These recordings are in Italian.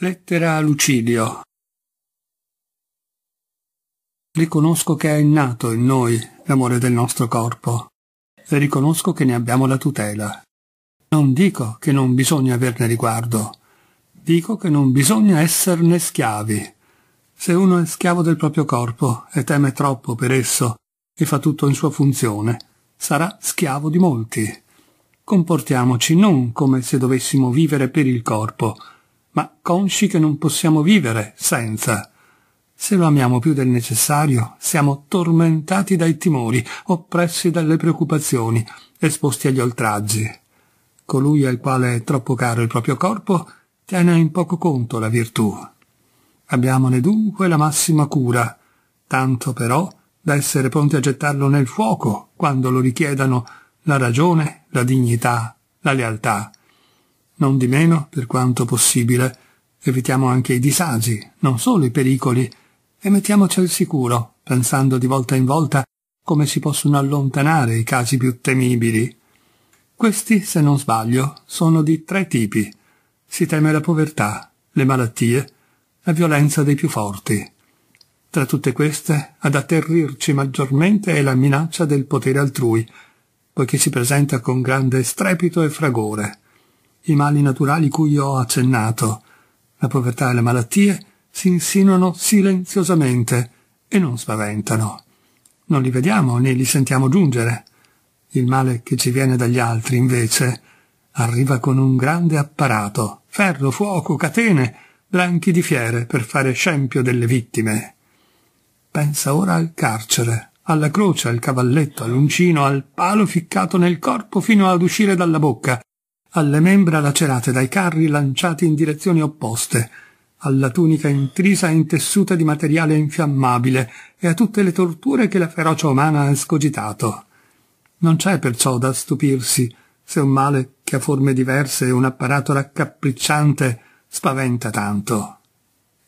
Lettera a Lucidio Riconosco che è innato in noi l'amore del nostro corpo e riconosco che ne abbiamo la tutela. Non dico che non bisogna averne riguardo, dico che non bisogna esserne schiavi. Se uno è schiavo del proprio corpo e teme troppo per esso e fa tutto in sua funzione, sarà schiavo di molti. Comportiamoci non come se dovessimo vivere per il corpo, ma consci che non possiamo vivere senza. Se lo amiamo più del necessario, siamo tormentati dai timori, oppressi dalle preoccupazioni, esposti agli oltraggi. Colui al quale è troppo caro il proprio corpo tiene in poco conto la virtù. Abbiamone dunque la massima cura, tanto però da essere pronti a gettarlo nel fuoco quando lo richiedano la ragione, la dignità, la lealtà non di meno, per quanto possibile, evitiamo anche i disagi, non solo i pericoli, e mettiamoci al sicuro, pensando di volta in volta come si possono allontanare i casi più temibili. Questi, se non sbaglio, sono di tre tipi. Si teme la povertà, le malattie, la violenza dei più forti. Tra tutte queste, ad atterrirci maggiormente è la minaccia del potere altrui, poiché si presenta con grande strepito e fragore. I mali naturali cui ho accennato, la povertà e le malattie, si insinuano silenziosamente e non spaventano. Non li vediamo né li sentiamo giungere. Il male che ci viene dagli altri, invece, arriva con un grande apparato, ferro, fuoco, catene, branchi di fiere per fare scempio delle vittime. Pensa ora al carcere, alla croce, al cavalletto, all'uncino, al palo ficcato nel corpo fino ad uscire dalla bocca, alle membra lacerate dai carri lanciati in direzioni opposte, alla tunica intrisa e intessuta di materiale infiammabile e a tutte le torture che la ferocia umana ha escogitato. Non c'è perciò da stupirsi se un male che ha forme diverse e un apparato raccapricciante spaventa tanto.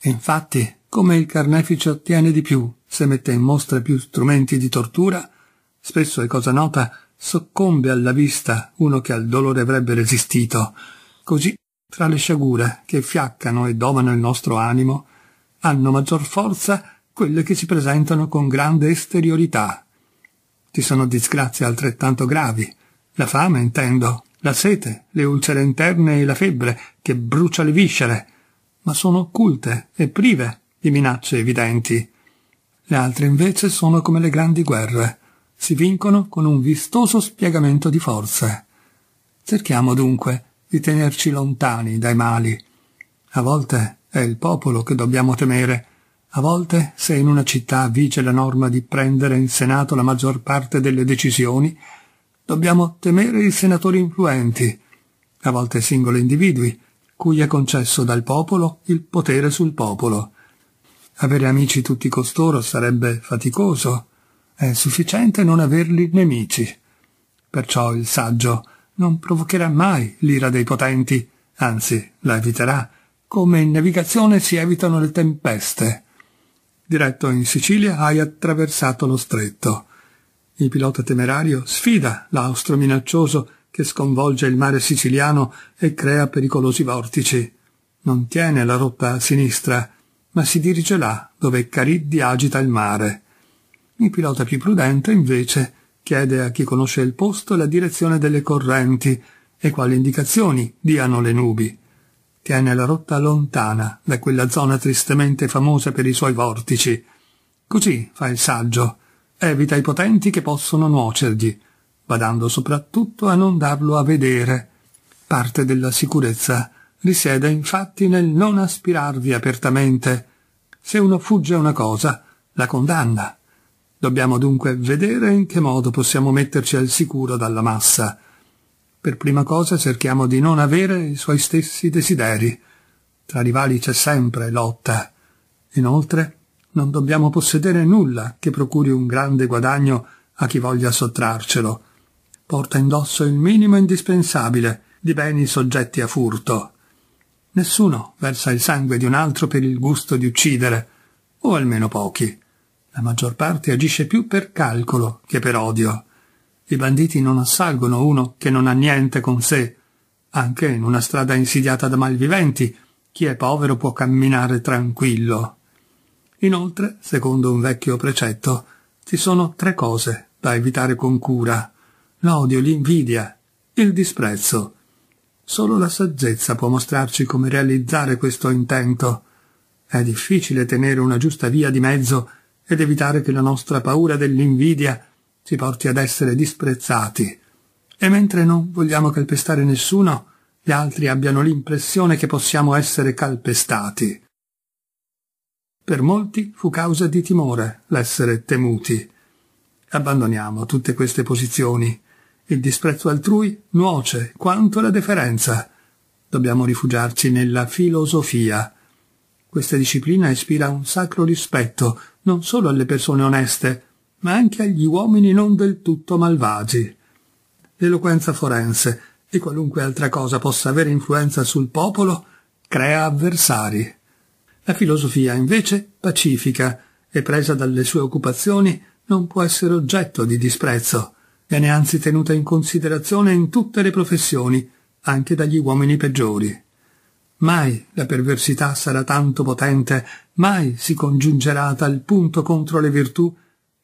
Infatti, come il carnefice ottiene di più se mette in mostra più strumenti di tortura, spesso è cosa nota soccombe alla vista uno che al dolore avrebbe resistito. Così, tra le sciagure che fiaccano e domano il nostro animo, hanno maggior forza quelle che si presentano con grande esteriorità. Ci sono disgrazie altrettanto gravi, la fame intendo, la sete, le ulcere interne e la febbre che brucia le viscere, ma sono occulte e prive di minacce evidenti. Le altre invece sono come le grandi guerre, si vincono con un vistoso spiegamento di forze. Cerchiamo dunque di tenerci lontani dai mali. A volte è il popolo che dobbiamo temere, a volte se in una città vige la norma di prendere in Senato la maggior parte delle decisioni, dobbiamo temere i senatori influenti, a volte singoli individui, cui è concesso dal popolo il potere sul popolo. Avere amici tutti costoro sarebbe faticoso, è sufficiente non averli nemici. Perciò il saggio non provocherà mai l'ira dei potenti, anzi la eviterà, come in navigazione si evitano le tempeste. Diretto in Sicilia hai attraversato lo stretto. Il pilota temerario sfida l'austro minaccioso che sconvolge il mare siciliano e crea pericolosi vortici. Non tiene la rotta a sinistra, ma si dirige là dove Cariddi agita il mare. Il pilota più prudente, invece, chiede a chi conosce il posto la direzione delle correnti e quali indicazioni diano le nubi. Tiene la rotta lontana da quella zona tristemente famosa per i suoi vortici. Così fa il saggio. Evita i potenti che possono nuocergli, badando soprattutto a non darlo a vedere. Parte della sicurezza risiede infatti nel non aspirarvi apertamente. Se uno fugge una cosa, la condanna Dobbiamo dunque vedere in che modo possiamo metterci al sicuro dalla massa. Per prima cosa cerchiamo di non avere i suoi stessi desideri. Tra rivali c'è sempre lotta. Inoltre, non dobbiamo possedere nulla che procuri un grande guadagno a chi voglia sottrarcelo. Porta indosso il minimo indispensabile di beni soggetti a furto. Nessuno versa il sangue di un altro per il gusto di uccidere, o almeno pochi. La maggior parte agisce più per calcolo che per odio. I banditi non assalgono uno che non ha niente con sé. Anche in una strada insidiata da malviventi, chi è povero può camminare tranquillo. Inoltre, secondo un vecchio precetto, ci sono tre cose da evitare con cura. L'odio, l'invidia, il disprezzo. Solo la saggezza può mostrarci come realizzare questo intento. È difficile tenere una giusta via di mezzo ed evitare che la nostra paura dell'invidia ci porti ad essere disprezzati. E mentre non vogliamo calpestare nessuno, gli altri abbiano l'impressione che possiamo essere calpestati. Per molti fu causa di timore l'essere temuti. Abbandoniamo tutte queste posizioni. Il disprezzo altrui nuoce quanto la deferenza. Dobbiamo rifugiarci nella filosofia, questa disciplina ispira un sacro rispetto non solo alle persone oneste, ma anche agli uomini non del tutto malvagi. L'eloquenza forense e qualunque altra cosa possa avere influenza sul popolo crea avversari. La filosofia, invece, pacifica e presa dalle sue occupazioni, non può essere oggetto di disprezzo. Viene anzi tenuta in considerazione in tutte le professioni, anche dagli uomini peggiori. Mai la perversità sarà tanto potente, mai si congiungerà a tal punto contro le virtù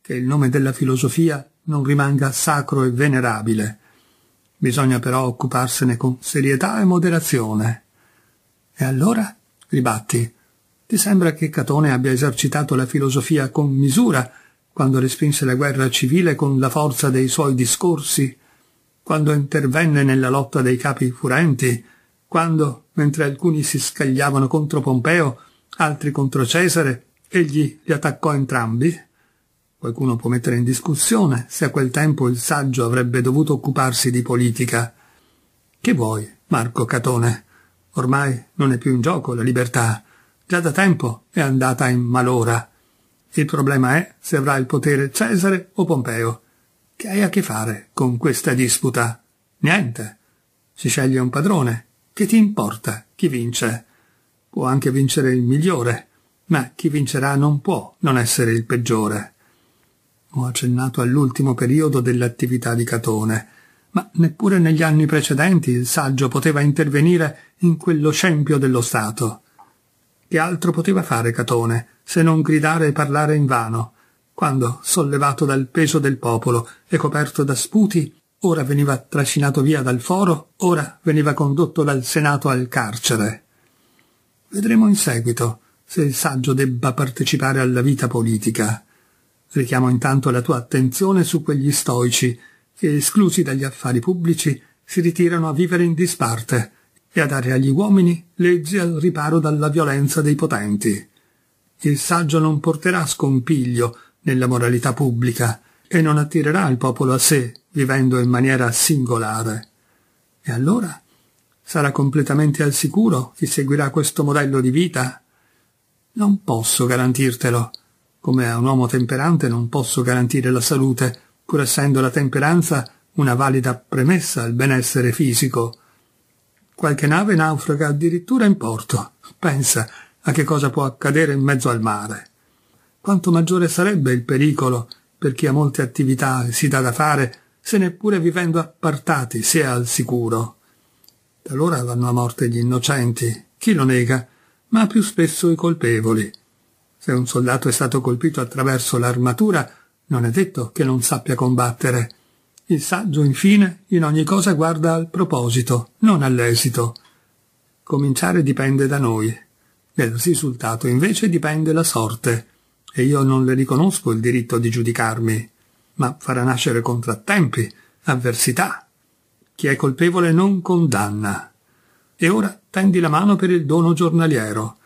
che il nome della filosofia non rimanga sacro e venerabile. Bisogna però occuparsene con serietà e moderazione. E allora, ribatti, ti sembra che Catone abbia esercitato la filosofia con misura quando respinse la guerra civile con la forza dei suoi discorsi, quando intervenne nella lotta dei capi furenti, quando, mentre alcuni si scagliavano contro Pompeo, altri contro Cesare, egli li attaccò entrambi? Qualcuno può mettere in discussione se a quel tempo il saggio avrebbe dovuto occuparsi di politica. Che vuoi, Marco Catone? Ormai non è più in gioco la libertà. Già da tempo è andata in malora. Il problema è se avrà il potere Cesare o Pompeo. Che hai a che fare con questa disputa? Niente. Si sceglie un padrone che ti importa chi vince? Può anche vincere il migliore, ma chi vincerà non può non essere il peggiore. Ho accennato all'ultimo periodo dell'attività di Catone, ma neppure negli anni precedenti il saggio poteva intervenire in quello scempio dello Stato. Che altro poteva fare Catone se non gridare e parlare in vano, quando, sollevato dal peso del popolo e coperto da sputi, Ora veniva trascinato via dal foro, ora veniva condotto dal Senato al carcere. Vedremo in seguito se il saggio debba partecipare alla vita politica. Richiamo intanto la tua attenzione su quegli stoici che, esclusi dagli affari pubblici, si ritirano a vivere in disparte e a dare agli uomini leggi al riparo dalla violenza dei potenti. Il saggio non porterà scompiglio nella moralità pubblica e non attirerà il popolo a sé vivendo in maniera singolare. E allora? Sarà completamente al sicuro chi seguirà questo modello di vita? Non posso garantirtelo. Come a un uomo temperante non posso garantire la salute, pur essendo la temperanza una valida premessa al benessere fisico. Qualche nave naufraga addirittura in porto. Pensa a che cosa può accadere in mezzo al mare. Quanto maggiore sarebbe il pericolo per chi ha molte attività e si dà da fare se neppure vivendo appartati si è al sicuro. Talora vanno a morte gli innocenti, chi lo nega, ma più spesso i colpevoli. Se un soldato è stato colpito attraverso l'armatura, non è detto che non sappia combattere. Il saggio, infine, in ogni cosa guarda al proposito, non all'esito. Cominciare dipende da noi. Del risultato, invece, dipende la sorte, e io non le riconosco il diritto di giudicarmi ma farà nascere contrattempi, avversità. Chi è colpevole non condanna. E ora tendi la mano per il dono giornaliero,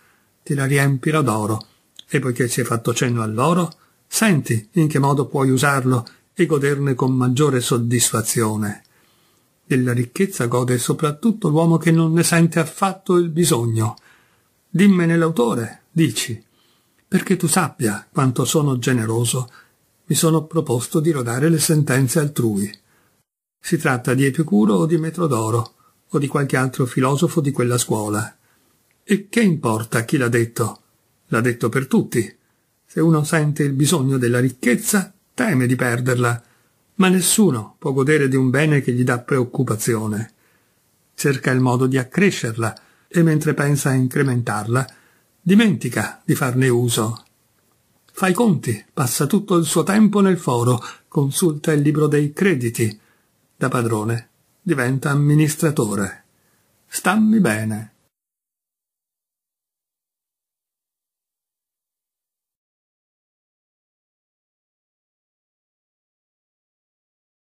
te la riempirò d'oro, e poiché si è fatto cenno all'oro, senti in che modo puoi usarlo e goderne con maggiore soddisfazione. Della ricchezza gode soprattutto l'uomo che non ne sente affatto il bisogno. Dimmene l'autore, dici, perché tu sappia quanto sono generoso mi sono proposto di rodare le sentenze altrui. Si tratta di Epicuro o di Metrodoro o di qualche altro filosofo di quella scuola. E che importa chi l'ha detto? L'ha detto per tutti. Se uno sente il bisogno della ricchezza, teme di perderla, ma nessuno può godere di un bene che gli dà preoccupazione. Cerca il modo di accrescerla e mentre pensa a incrementarla, dimentica di farne uso. Fa i conti, passa tutto il suo tempo nel foro, consulta il libro dei crediti. Da padrone diventa amministratore. Stammi bene.